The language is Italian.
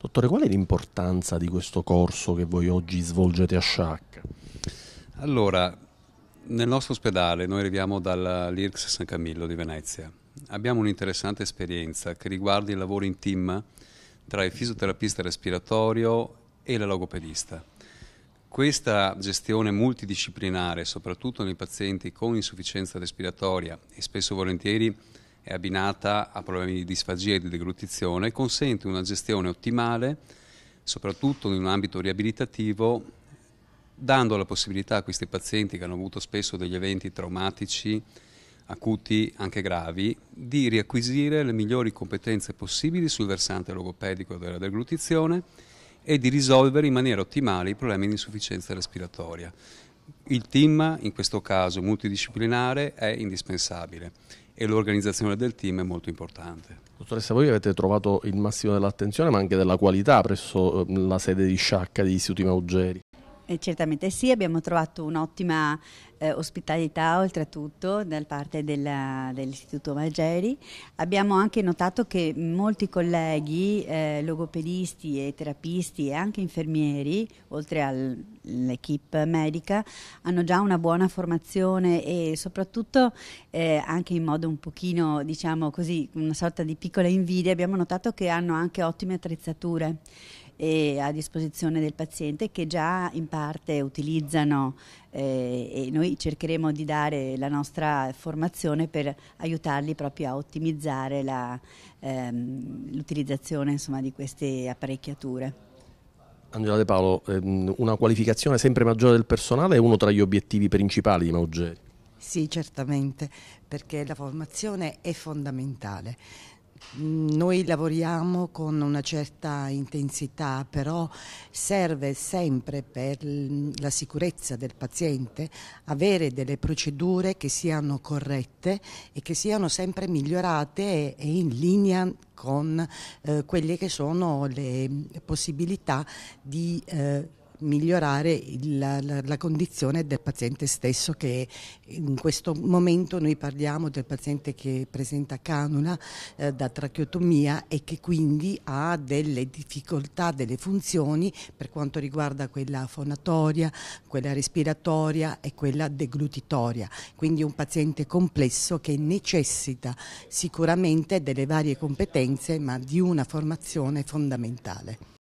Dottore, qual è l'importanza di questo corso che voi oggi svolgete a Sciac? Allora, nel nostro ospedale noi arriviamo dall'IRCS San Camillo di Venezia. Abbiamo un'interessante esperienza che riguarda il lavoro in team tra il fisioterapista respiratorio e la logopedista. Questa gestione multidisciplinare, soprattutto nei pazienti con insufficienza respiratoria e spesso volentieri è abbinata a problemi di disfagia e di deglutizione consente una gestione ottimale, soprattutto in un ambito riabilitativo, dando la possibilità a questi pazienti che hanno avuto spesso degli eventi traumatici, acuti, anche gravi, di riacquisire le migliori competenze possibili sul versante logopedico della deglutizione e di risolvere in maniera ottimale i problemi di insufficienza respiratoria. Il team, in questo caso multidisciplinare, è indispensabile e l'organizzazione del team è molto importante. Dottoressa, voi avete trovato il massimo dell'attenzione ma anche della qualità presso eh, la sede di Sciacca di Istituti Maugeri. Eh, certamente sì, abbiamo trovato un'ottima eh, ospitalità oltretutto da parte dell'Istituto dell Mageri. Abbiamo anche notato che molti colleghi, eh, logopedisti e terapisti e anche infermieri, oltre all'equipe medica, hanno già una buona formazione e soprattutto eh, anche in modo un pochino, diciamo così, una sorta di piccola invidia, abbiamo notato che hanno anche ottime attrezzature e a disposizione del paziente che già in parte utilizzano eh, e noi cercheremo di dare la nostra formazione per aiutarli proprio a ottimizzare la, ehm, l'utilizzazione di queste apparecchiature. Angela De Paolo, ehm, una qualificazione sempre maggiore del personale è uno tra gli obiettivi principali di Maugeri. Sì, certamente, perché la formazione è fondamentale. Noi lavoriamo con una certa intensità, però serve sempre per la sicurezza del paziente avere delle procedure che siano corrette e che siano sempre migliorate e in linea con eh, quelle che sono le possibilità di eh, migliorare il, la, la, condizione del paziente stesso che in questo momento noi parliamo del paziente che presenta canula eh, da tracheotomia e che quindi ha delle difficoltà, delle funzioni per quanto riguarda quella fonatoria, quella respiratoria e quella deglutitoria, quindi un paziente complesso che necessita sicuramente delle varie competenze ma di una formazione fondamentale.